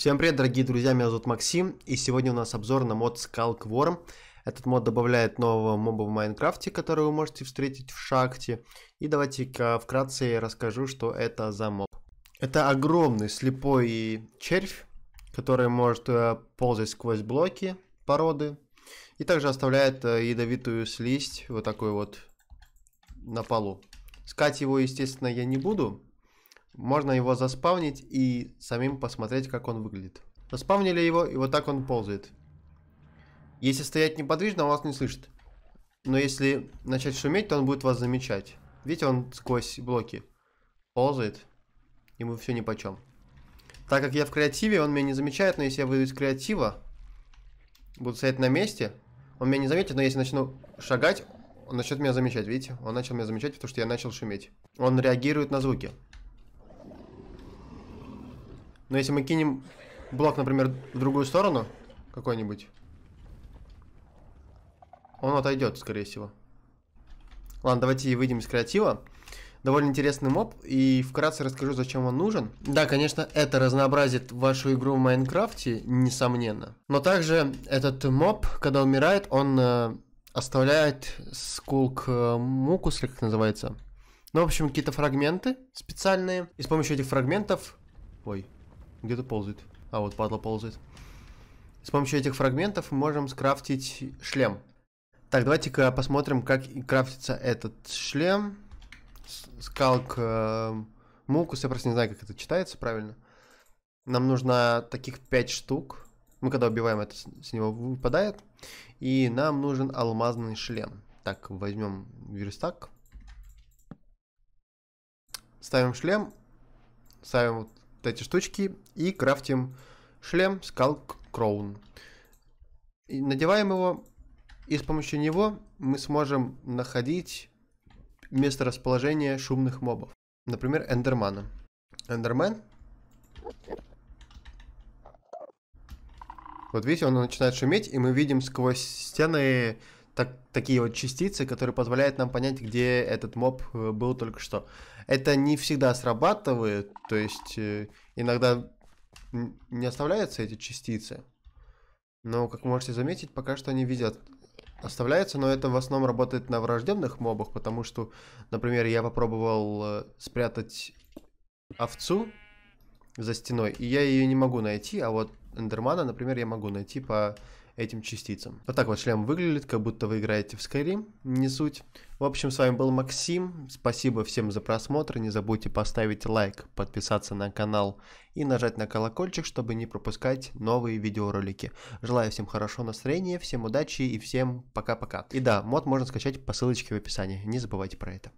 Всем привет, дорогие друзья, меня зовут Максим, и сегодня у нас обзор на мод Skulk Worm. Этот мод добавляет нового моба в Майнкрафте, который вы можете встретить в шахте. И давайте-ка вкратце я расскажу, что это за моб. Это огромный слепой червь, который может э, ползать сквозь блоки породы. И также оставляет э, ядовитую слизь, вот такой вот, на полу. Скать его, естественно, я не буду, можно его заспавнить и самим посмотреть, как он выглядит. Заспавнили его, и вот так он ползает. Если стоять неподвижно, он вас не слышит. Но если начать шуметь, то он будет вас замечать. Видите, он сквозь блоки ползает. Ему все ни по чем. Так как я в креативе, он меня не замечает, но если я выйду из креатива, буду стоять на месте, он меня не заметит, но если начну шагать, он начнет меня замечать, видите? Он начал меня замечать, потому что я начал шуметь. Он реагирует на звуки. Но если мы кинем блок, например, в другую сторону какой-нибудь, он отойдет, скорее всего. Ладно, давайте выйдем из креатива. Довольно интересный моб, и вкратце расскажу, зачем он нужен. Да, конечно, это разнообразит вашу игру в Майнкрафте, несомненно. Но также этот моб, когда умирает, он э, оставляет скулк э, мукус, как это называется. Ну, в общем, какие-то фрагменты специальные. И с помощью этих фрагментов... Ой, где-то ползает. А, вот падла ползает. С помощью этих фрагментов мы можем скрафтить шлем. Так, давайте-ка посмотрим, как крафтится этот шлем. Скалк э, мукус, я просто не знаю, как это читается правильно. Нам нужно таких 5 штук. Мы когда убиваем, это с него выпадает. И нам нужен алмазный шлем. Так, возьмем верстак. Ставим шлем. Ставим вот эти штучки и крафтим шлем Skull Crown. И надеваем его, и с помощью него мы сможем находить место расположения шумных мобов. Например, Эндермана. Эндермен. Вот видите, он начинает шуметь, и мы видим сквозь стены так, такие вот частицы, которые позволяют нам понять, где этот моб э, был только что. Это не всегда срабатывает, то есть э, иногда не оставляются эти частицы. Но, как можете заметить, пока что они видят, оставляются, но это в основном работает на враждебных мобах, потому что, например, я попробовал э, спрятать овцу за стеной, и я ее не могу найти, а вот эндермана, например, я могу найти по этим частицам. Вот так вот шлем выглядит, как будто вы играете в Skyrim, не суть. В общем, с вами был Максим, спасибо всем за просмотр, не забудьте поставить лайк, подписаться на канал и нажать на колокольчик, чтобы не пропускать новые видеоролики. Желаю всем хорошего настроения, всем удачи и всем пока-пока. И да, мод можно скачать по ссылочке в описании, не забывайте про это.